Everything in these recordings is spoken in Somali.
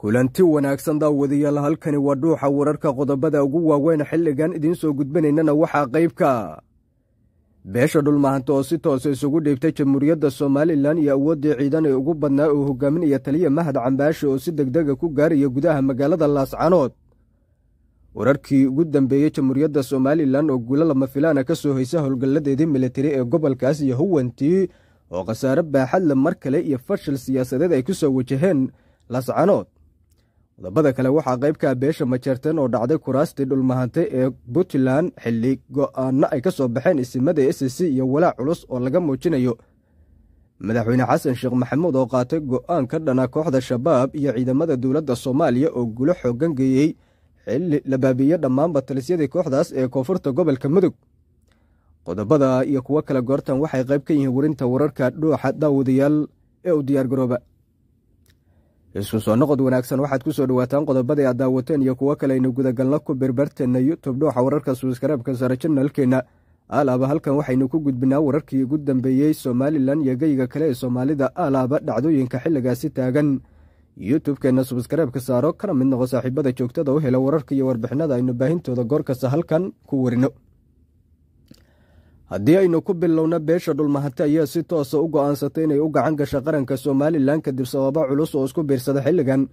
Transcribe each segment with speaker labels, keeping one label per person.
Speaker 1: kulanti wanaagsan daawadayaal halkani waa dhuuxa wararka qodobada ugu waaweyn xilligan idiin soo gudbinaynana waxaa qaybka beesha dhulmahanta oo si toose ah isugu dhiibtay jamhuuriyadda somalilan iyo awooddii ciidan ee ugu badnaa oo hogaaminaya taliya mahad cambaashe oo si degdega ah ku gaaraya gudaha magaalada laascanood wararkii ugu dambeeyey jamhuuriyadda somalilan oo guulo lama filaana ka soo haysa howlgalladeedii militari ee gobolkaas iyo huwantii oo khasaare baaxadle mar kale iyo fashil siyaasadeed ay ku soo wajaheen laascanood qodobada kale waxaa qayb qaybka ah beesha majeerteen oo dhacday kuraastii dhulmahantay ee puntland xilli go ay ka soo baxeen isimada s c iyo walaac culus oo laga muujinayo madaxweyne xasan sheekh maxamuud oo qaatay go'aan ka dhanaa kooxda shabaab iyo ciidamada dowladda soomaaliya oo gulo xoogan geeyey xilli la baabiiyey dhammaanba talisyadii kooxdaas ee koonfurta gobolka mudug qodobada iyo kuwo kale goortan waxay qayb ka yihiin warinta wararka dhuuxa daawadayaal ee u diyaargarooba isku soo noqod wanaagsan waxaad ku soo dhawaataan qodobadii aad daawateen iyo kuwo kale kaleaynu gudagalno ku berbarteenna youtube dhooxa wararka suwiskareebka sare janalkeenna aalaaba halkan waxaynu ku gudbinaa wararkii ugu dambeeyey somalilan iyo geyiga kale ee soomaalida aalaaba dhacdooyinka xilligaasi taagan youtubkeenna subskareebka saaro kana mid noqo saaxiibada joogtada u hela wararka iyo warbixinada aynu baahintooda goor kasta halkan ku warino haddii aynu ku bilowno beesha dhulmahate ayaa si toosa u go'aansatay inay u gacan gasho qaranka somalilan kadib sababo culus oo isku biirsada xilligan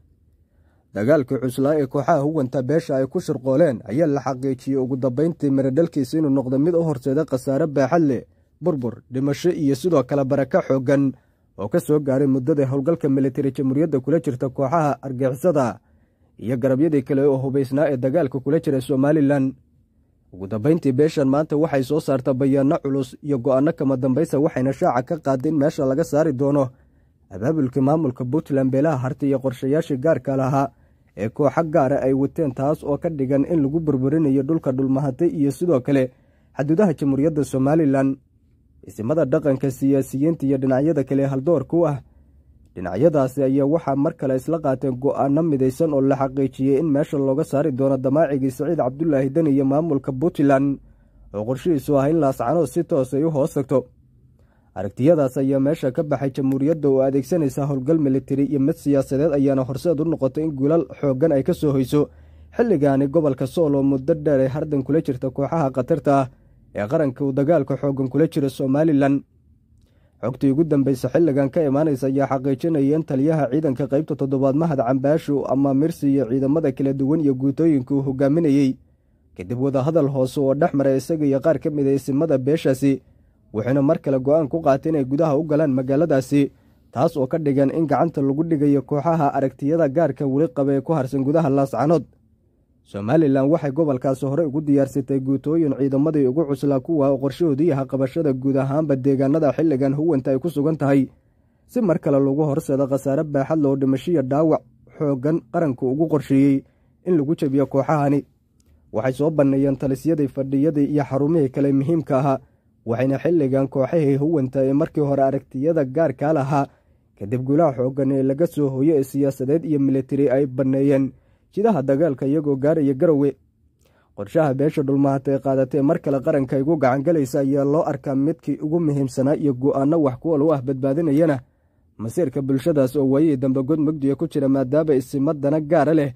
Speaker 1: dagaalkii cuslaa ee kooxaha huwanta beesha ay ku shirqooleen ayaa la xaqiijiyey ugu dambayntii miradhalkiisa inuu noqdo mid u horseeda khasaare baaxad leh burbur dhimasho iyo sidoo kale baraka xooggan oo ka soo gaaray muddada howlgalka militari jamhuuriyadda kula jirta kooxaha argixisada iyo garabyadii kale oo hubaysnaa ee dagaalka kula jira somalilan ugu dambayntii beeshan maanta waxay soo saarta bayaano culus iyo go'aano kama dambaysa waxayna shaaca ka in meesha laga saari doono abaabulka maamulka puntland beelaha harta iyo qorshayaashii gaarka lahaa ee kooxo gaara ah ay wateen taas oo ka dhigan in lagu burburinayo dhulka dhulmahatay iyo sidoo kale xaduudaha jamhuuriyadda somalilan isimada dhaqanka siyaasiyiinta iyo dhinacyada kale haldoorka u ah dhinacyadaasi ayaa waxaa mar kale isla qaateen go'aano midaysan oo la xaqiijiyey in meesha looga saari doono damaacigii saciid cabdulaahi deni iyo maamulka puntland oo qorshihiisu ah in laascanood si toosay u hoos tagto aragtiyadaas ayaa meesha ka baxay jamhuuriyadda oo adeegsanaysa howlgal militari iyo mid siyaasadeed ayaana horseed u noqotay in gulal xooggan ay ka soo hoyso xilligaani gobolka sool oo muddo dheer ay hardan kula jirta kooxaha khatarta ah ee qaranka uu dagaalka xooggan kula jira somalilan xogtii ugu dambaysa xilligan ka imaanaysa ayaa xaqiijinayeen taliyaha ciidanka qaybta toddobaad mahad cambaashu ama mirsi iyo ciidamada kala duwan iyo guutooyinku hogaaminayey kadib wadahadal hoose oo dhex mara isaga iyo qaar ka mid a isimada beeshaasi wuxuuna mar kale go'aan ku qaatay inay gudaha u galaan magaaladaasi taas oo ka dhigan in gacanta lagu dhigayo kooxaha aragtiyada gaarka weli qaba ee ku harsan gudaha laascanood somalilan waxay gobolkaasi horey ugu diyaarsatay guutooyin ciidamadii ugu cuslaa kuwa oo qorshahoodii aha qabashada guud ahaanba deegaanada xilligan huwanta ay ku sugan tahay si mar kale lagu horsado khasaare baaxad loo dhimashiya dhaawac xooggan qaranka ugu qorsheeyey in lagu jabiyo kooxahani waxay soo banneeyeen talisyadii fadhiyadii iyo xarumihii kale muhiimka ahaa waxayna xilligan kooxihii huwanta ee markii hore aragtiyada gaarkaa lahaa kadib gulaha xooggan ee laga soo hooyo ee siyaasadeed iyo militari ay banneeyeen jidaha dagaalka iyagoo gaaraya garowe qorshaha beesha dhulmaanta ee qaadatee mar kale qaranka igu gacangalaysa ayaa loo arkaa midkii ugu muhiimsanaa iyo go'aanno wax ku ol ah badbaadinayana masiirka bulshadaas oo waayihii dambe god mugdiga ku jira maadaaba isimadana gaara leh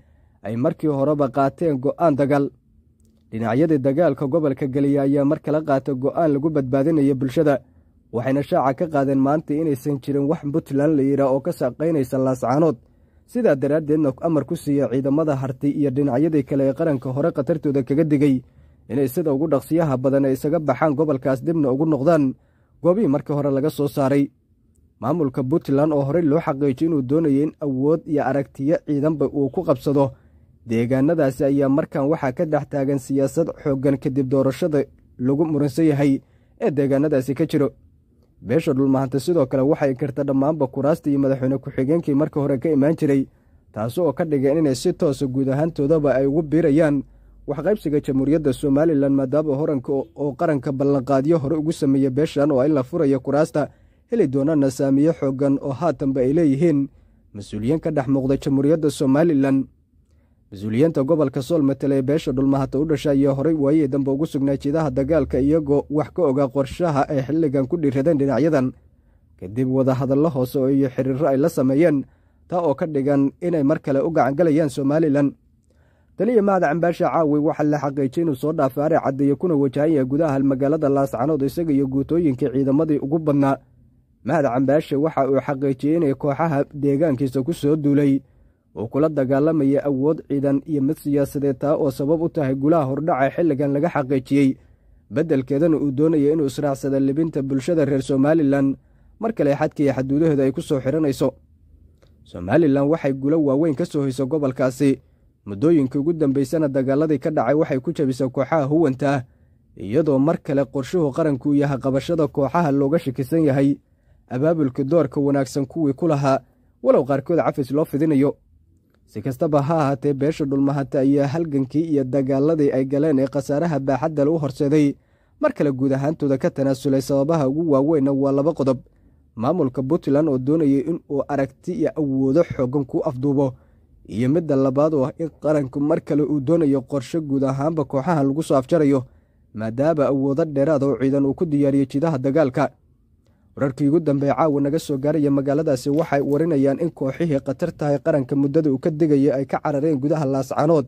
Speaker 1: ay markii horeba qaateen go'aan dagaal dhinacyadii dagaalka gobolka geliya ayaa mar kale qaatay go'aan lagu badbaadinaya bulshada waxayna shaaca ka qaadeen maanta inaysan jirin wax puntland la yidhaah oo ka shaqaynaysa laascaanood sidaa daraaddeedna amar ku siiya ciidamada harti iyo dhinacyadii kale ee qaranka hore khatartooda kaga digay inay sida ugu dhaqsiyaha badan ee isaga baxaan gobolkaas dibna ugu noqdaan goobihii markii hore laga soo saaray maamulka puntland oo horey loo xaqiijiyay inuu doonayo in awood iyo aragtiyo ciidanba uu ku qabsado deegaanadaasi ayaa markan waxaa ka dhex taagan siyaasad xooggan kadib doorashada lagu muransan yahay ee deegaanadaasi ka jiro beesha dhulmahanta sidoo kale waxay karta dhammaanba kuraastii iyo madaxweyne ku-xigeenkii marka hore ka imaan jiray taas oo ka dhigeen inay si toosa ah guud ahaantoodaba ay ugu biirayaan waxqaybsiga jamhuuriyadda somalilan maadaama horanka oo qaranka ballanqaadyo hore ugu sameeya beeshan oo in la furayo kuraasta heli doonaana saamiyo xooggan oo haatanba ay leeyihiin mas-uuliyiin ka dhex muuqda jamhuuriyadda somalilan mas-uuliyiinta gobolka sool ee beesha dhulmahata u dhasha ayaa horay waayey dambe ugu sugnaa jidaha dagaalka iyagoo wax ka ogaa qorshaha ay xilligan ku dhiiradeen dhinacyadan kadib wadahadallo hoose iyo xiriirro ay la sameeyeen taa oo ka dhigan inay mar kale u gacangalayaan somalilan taliya mahad cambaashe caawi waxaa la xaqiijiyay inuu soo dhaafay ari caddeeye kuna wajahan yahay gudaha halmagaalada laascanood isaga iyo guutooyinkii ciidamadii ugu badnaa mahad cambaashe waxa uu xaqiijiyey inay kooxaha deegaankiisa ku soo duulay uu kula dagaalamaya awood ciidan iyo mid siyaasadeed taa oo sabab u tahay gulaha hordhaca xilligan laga xaqiijiyey beddelkeedana uu doonaya inuu israacsada libinta bulshada reer somalilan mar kale xadka iyo xaduudahooda ay ku soo xidhanayso somalilan waxay gulo waaweyn ka soo hayso gobolkaasi muddooyinkii ugu dambaysana dagaaladii ka dhacay waxay ku jabisay kooxaha huwanta iyadoo mar kale qorshuhu qaranku yahay qabashada kooxaha looga shikisan yahay abaabulka doorka wanaagsan kuwii ku lahaa walow qaarkood cafis loo fidinayo si kastaba ha ahaatee beesha dhulmahata ayaa halgankii iyo dagaaladii ay galeen ee khasaaraha baaxadda la u horseeday mar kale guud ahaantooda ka tanaasulay sababaha ugu waaweynna waa laba qodob maamulka puntland oo doonayay in uu aragti iyo awoodo xoogan ku afduubo iyo midda labaad oo ah in qaranku mar kale uu doonayo qorshe guud ahaanba kooxahan lagu soo afjarayo maadaaba awoodo dheeraad oo ciidan uu ku diyaariyey jidaha dagaalka wararkii ugu dambeeye caawa naga soo gaaraya magaaladaasi waxay warinayaan in kooxihii khatar tahay qaranka muddada uu ka degaya ay ka carareen gudaha laascanood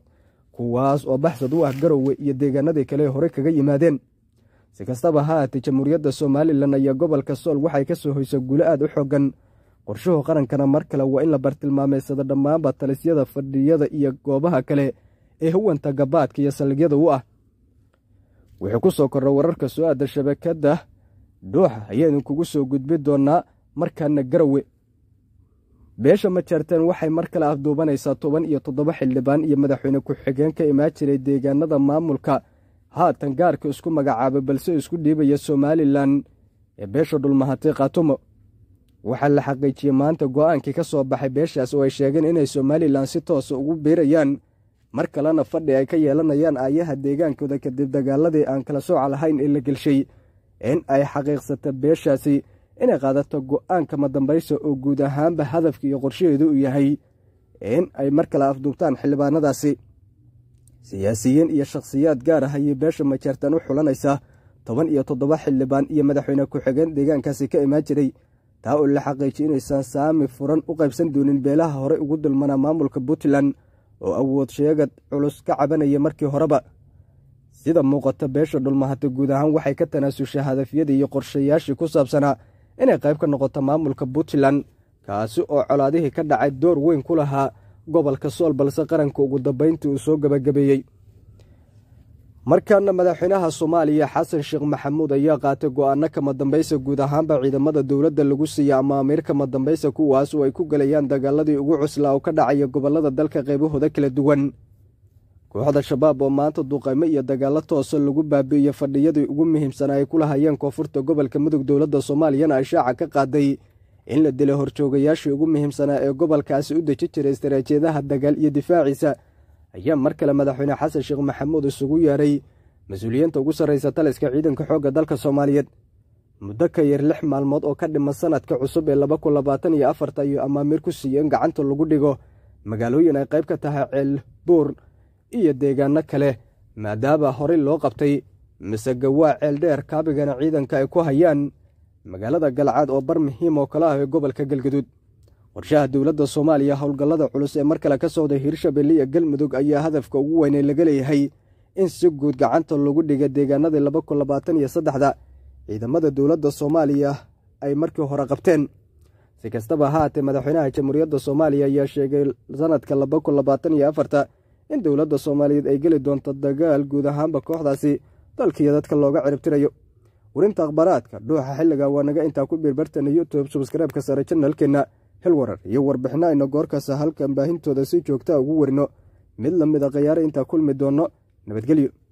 Speaker 1: kuwaas oo baxsad u ah garowe iyo deegaanadii kale horey kaga yimaadeen si kastaba ha aatee jamhuuriyadda somalilan iyo gobolka sool waxay ka soo hoysa guulo aad u xoogan qorshuhu qarankana mar kale waa in la bartilmaameysada dhammaanba talisyada fadhiyada iyo goobaha kale ee huwanta gabaadka iyo saldhigyada u ah wuxuu ku soo korra wararka soo-aadda shabakadda dhuuxa ayaanu kugu soo gudbi doonnaa markaana garowe beesha majartan waxay mar kale afduubanaysaa toban iyo toddoba xildhibaan iyo madaxweyne ku-xigeen ka imaan jiray deegaanada maamulka haatan gaarka isku magacaabay balse isku dhiibaya somalilan ee beesha dhulmahati khatumo waxaa la xaqiijiyey maanta go'aankii ka soo baxay beeshaas oo ay sheegeen inay somalilan si toosa ah ugu biirayaan mar kalena fadhi ay ka yeelanayaan aayaha deegaankooda kadib dagaaladii aan kala sooca lahayn ee la gelshay in ay xaqiiqsata beeshaasi inay qaadato go'aankama dambaysa oo guud ahaanba hadafka iyo qorshaheedu uu yahay in ay mar kale afduubtaan xildhibaanadaasi siyaasiyiin iyo shakhsiyaad gaar ah ayay beesha majeertan u xulanaysaa toban iyo toddoba xildhibaan iyo madaxweyne ku-xigeen deegaankaasi ka imaan jiray taa oo la xaqiijiy inaysan saami furan u qaybsan doonin beelaha horey ugu dulmana maamulka puntland oo awood sheegad culus ka cabanaya markii horeba sida muuqata beesha dhulmahata guud ahaan waxay ka tanaasushay hadafyadii iyo qorshayaashii ku saabsanaa inay qayb ka noqoto maamulka puntland kaasi oo colaadihii ka dhacay door weyn ku lahaa gobolka sool balse qaranka ugu dambayntii uu soo gabagabeeyey markaana madaxweynaha soomaaliya xasan sheekh maxamuud ayaa qaatay go-aano kamadambaysa guud ahaanba ciidamada dowladda lagu siiya ama amiir kama dambaysa kuwaas oo ay ku gelayaan dagaaladii ugu cuslaa oo ka dhacaya gobollada dalka qaybahooda kala duwan kooxda shabaab oo maanta duqaymo iyo dagaallo toosa lagu baabi'iyo fadhiyadii ugu muhiimsanaa ay ku lahayeen koonfurta gobolka mudug dowladda soomaaliyana ay shaaca ka qaaday in la dilay horjoogayaashii ugu muhiimsanaa ee gobolkaasi u deji jiray istaraatiijadaha dagaal iyo difaaciisa ayaa mar kale madaxweyne xasan sheekh maxamuud isugu yeedhay mas-uuliyiinta ugu sarraysa taliska ciidanka xoogga dalka soomaaliyeed muddo ka yar lix maalmood oo ka dhima sannadka cusub ee laba kun labaatan iyo afarta ayuu amaamiir ku siiyeen gacanta lagu dhigo magaalooyin ay qayb ka tahay ceelbuur iyo deegaanno kale maadaaba horey loo qabtay masega waa ceeldheer kaabigana ciidanka ay ku hayaan magaalada galcaad oo bar muhiim oo kala ah ee gobolka galgaduud warshaha dowladda soomaaliya howlgallada culus ee mar kale ka socday hirshabelle iyo galmudug ayaa hadafka ugu weyn ee laga leeyahay in si guud gacanta lagu dhiga deegaanadii laba kun labaatan iyo saddexda ciidamada dowladda soomaaliya ay markii hore qabteen si kastaba haatee madaxweynaha jamhuuriyadda soomaaliya ayaa sheegay sanadka laba kun labaatan iyo afarta in dowladda soomaaliyeed ay geli doonto dagaal guud ahaanba kooxdaasi dalkiiyo dadka looga ciribtirayo warinta akhbaaraadka dhuuxa xilliga waa naga intaa ku biirbartana youtube subskreibka sare janalkeenna hel warar iyo warbixinno ayna goorkaasa halkan baahintooda si joogtaa ah ugu warino mid la mid a ah khiyaare intaa kulmi doonno nabadgelyo